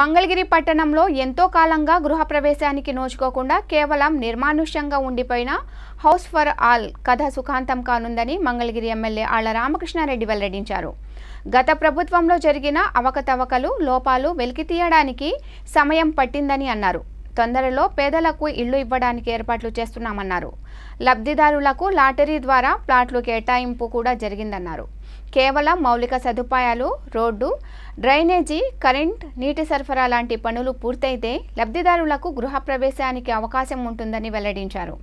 మంగళగిరి పట్టణంలో ఎంతో కాలంగా గృహప్రవేశానికి నోచుకోకుండా కేవలం నిర్మానుష్యంగా ఉండిపోయిన హౌస్ ఫర్ ఆల్ కథ సుఖాంతం కానుందని మంగళగిరి ఎమ్మెల్యే ఆళ్ల రామకృష్ణారెడ్డి వెల్లడించారు గత ప్రభుత్వంలో జరిగిన అవకతవకలు లోపాలు వెలికితీయడానికి సమయం పట్టిందని అన్నారు తొందరలో పేదలకు ఇళ్లు ఇవ్వడానికి ఏర్పాట్లు చేస్తున్నామన్నారు లబ్ధిదారులకు లాటరీ ద్వారా ప్లాట్లు కేటాయింపు కూడా జరిగిందన్నారు కేవలం మౌలిక సదుపాయాలు రోడ్డు డ్రైనేజీ కరెంట్ నీటి సరఫరా లాంటి పనులు పూర్తయితే లబ్ధిదారులకు గృహప్రవేశానికి అవకాశం ఉంటుందని వెల్లడించారు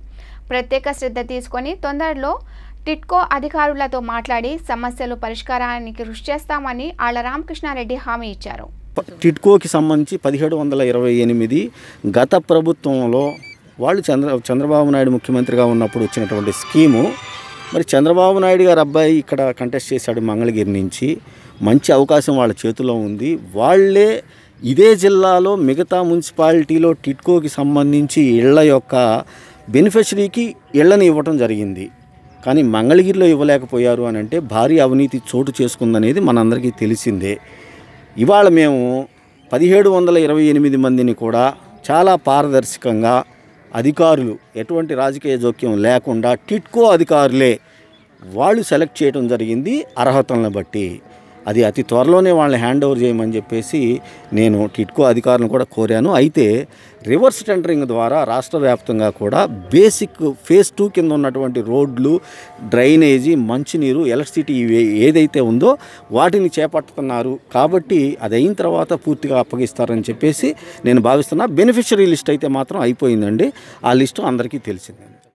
ప్రత్యేక శ్రద్ధ తీసుకొని తొందరలో టిట్కో అధికారులతో మాట్లాడి సమస్యలు పరిష్కారానికి కృషి చేస్తామని ఆళ్ల రామకృష్ణారెడ్డి హామీ ఇచ్చారు టిట్కోకి సంబంధించి పదిహేడు వందల ఇరవై ఎనిమిది గత ప్రభుత్వంలో వాళ్ళు చంద్ర చంద్రబాబు నాయుడు ముఖ్యమంత్రిగా ఉన్నప్పుడు వచ్చినటువంటి స్కీము మరి చంద్రబాబు నాయుడు గారు అబ్బాయి ఇక్కడ కంటెస్ట్ చేశాడు మంగళగిరి నుంచి మంచి అవకాశం వాళ్ళ చేతిలో ఉంది వాళ్ళే ఇదే జిల్లాలో మిగతా మున్సిపాలిటీలో టిట్కోకి సంబంధించి ఇళ్ల యొక్క బెనిఫిషరీకి ఇళ్లని ఇవ్వటం జరిగింది కానీ మంగళగిరిలో ఇవ్వలేకపోయారు అని అంటే భారీ అవినీతి చోటు చేసుకుందనేది మనందరికీ తెలిసిందే ఇవాళ మేము పదిహేడు వందల ఇరవై ఎనిమిది మందిని కూడా చాలా పారదర్శకంగా అధికారులు ఎటువంటి రాజకీయ జోక్యం లేకుండా టిట్కో అధికారులే వాళ్ళు సెలెక్ట్ చేయడం జరిగింది అర్హతలను బట్టి అది అతి త్వరలోనే వాళ్ళని హ్యాండ్ ఓవర్ చేయమని చెప్పేసి నేను టిట్కో అధికారులను కూడా కోరాను అయితే రివర్స్ టెండరింగ్ ద్వారా రాష్ట్ర వ్యాప్తంగా కూడా బేసిక్ ఫేజ్ టూ కింద ఉన్నటువంటి రోడ్లు డ్రైనేజీ మంచినీరు ఎలక్ట్రిసిటీ ఇవి ఏదైతే ఉందో వాటిని చేపట్టుతున్నారు కాబట్టి అది అయిన తర్వాత పూర్తిగా అప్పగిస్తారని చెప్పేసి నేను భావిస్తున్నా బెనిఫిషరీ లిస్ట్ అయితే మాత్రం అయిపోయిందండి ఆ లిస్టు అందరికీ తెలిసిందండి